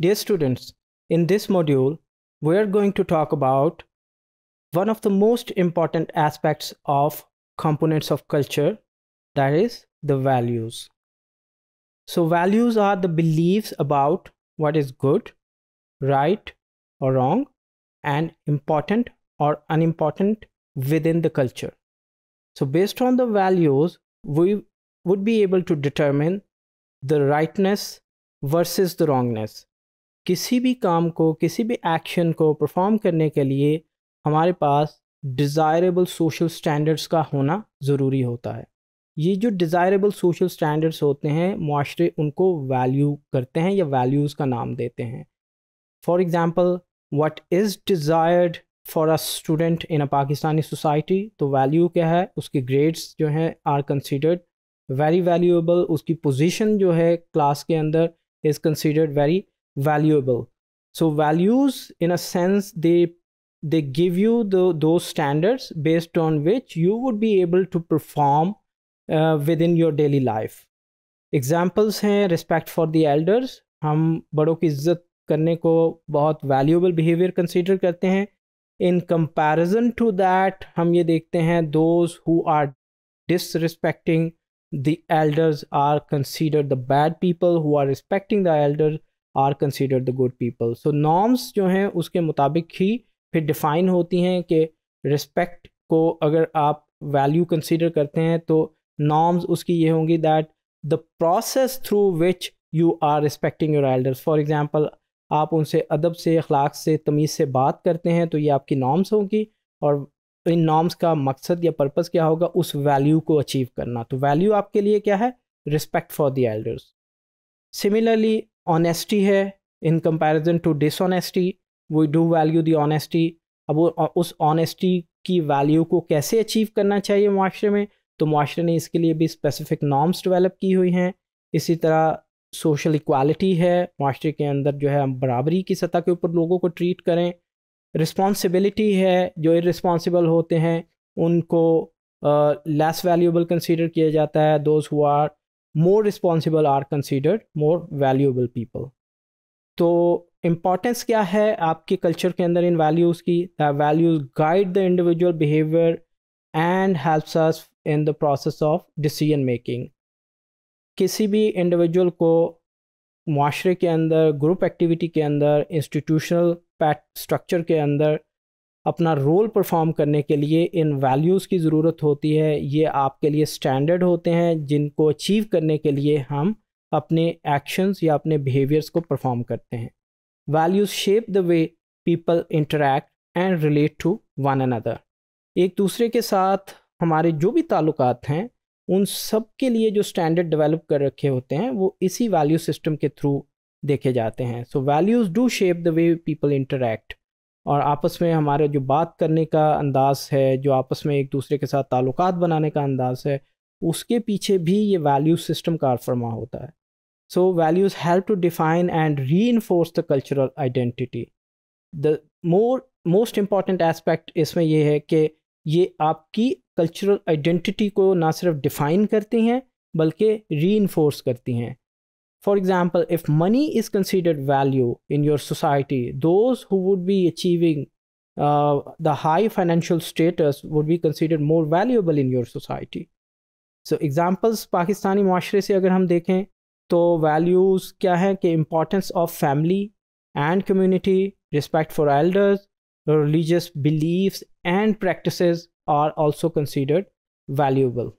Dear students, in this module, we are going to talk about one of the most important aspects of components of culture, that is the values. So values are the beliefs about what is good, right or wrong, and important or unimportant within the culture. So based on the values, we would be able to determine the rightness versus the wrongness किसी भी काम को किसी भी action को perform करने के लिए हमारे पास डिज़ायरेबल सोशल स्टैंडर्ड्स का होना ज़रूरी होता है ये जो डिज़ायरेबल सोशल स्टैंडर्ड्स होते हैं माशरे उनको वैल्यू करते हैं या वैल्यूज़ का नाम देते हैं for example what is desired for a student in a Pakistani society तो वैल्यू क्या है उसके ग्रेड्स जो हैं आर कंसिडर्ड वेरी वैल्यूएबल उसकी पोजिशन जो है क्लास के अंदर is considered very valuable so values in a sense they they give you the those standards based on which you would be able to perform uh, within your daily life examples hain respect for the elders hum badon ki izzat consider karte hain in comparison to that hum ye dekhte those who are disrespecting the elders are considered the bad people who are respecting the elders are consider the good people so norms जो हैं उसके मुताबिक ही फिर define होती हैं कि respect को अगर आप वैल्यू कंसिडर करते हैं तो नॉर्म्स उसकी ये होंगी that the process through which you are respecting your elders for example आप उनसे अदब से अखलाक से तमीज़ से बात करते हैं तो ये आपकी नॉर्म्स होंगी और इन नॉर्म्स का मकसद या पर्पज़ क्या होगा उस वैल्यू को अचीव करना तो वैल्यू आपके लिए क्या है respect for the elders similarly honesty है in comparison to dishonesty we do value the honesty अब वो उस ऑनेस्टी की वैल्यू को कैसे अचीव करना चाहिए माशरे में तो माशरे ने इसके लिए भी स्पेसिफिक नॉर्म्स डेवलप की हुई हैं इसी तरह सोशल इक्वालिटी है माशरे के अंदर जो है हम बराबरी की सतह के ऊपर लोगों को ट्रीट करें रिस्पॉन्सिबिलिटी है जो इरिस्पॉन्सिबल होते हैं उनको लेस वैल्यूबल कंसिडर किया जाता है those who are more responsible are considered more valuable people तो इम्पॉर्टेंस क्या है आपके कल्चर के अंदर इन वैल्यूज़ की values guide the individual behaviour and helps us in the process of decision making किसी भी इंडिविजुअल को माशरे के अंदर ग्रुप एक्टिविटी के अंदर इंस्टीट्यूशनल स्ट्रक्चर के अंदर अपना रोल परफॉर्म करने के लिए इन वैल्यूज़ की ज़रूरत होती है ये आपके लिए स्टैंडर्ड होते हैं जिनको अचीव करने के लिए हम अपने एक्शंस या अपने बिहेवियर्स को परफॉर्म करते हैं values shape the way people interact and relate to one another एक दूसरे के साथ हमारे जो भी ताल्लुक हैं उन सब के लिए जो स्टैंडर्ड डेवलप कर रखे होते हैं वो इसी वैल्यू सिस्टम के थ्रू देखे जाते हैं so values do shape the way people interact और आपस में हमारे जो बात करने का अंदाज़ है जो आपस में एक दूसरे के साथ ताल्लुक बनाने का अंदाज़ है उसके पीछे भी ये वैल्यू सिस्टम कार फरमा होता है so values help to define and reinforce the cultural identity the more most important aspect इसमें यह है कि ये आपकी कल्चरल आइडेंटिटी को ना सिर्फ डिफ़ाइन करती हैं बल्कि री करती हैं for example if money is considered value in your society those who would be achieving uh, the high financial status would be considered more valuable in your society So, examples Pakistani माशरे से अगर हम देखें तो values क्या हैं कि importance of family and community, respect for elders, religious beliefs and practices are also considered valuable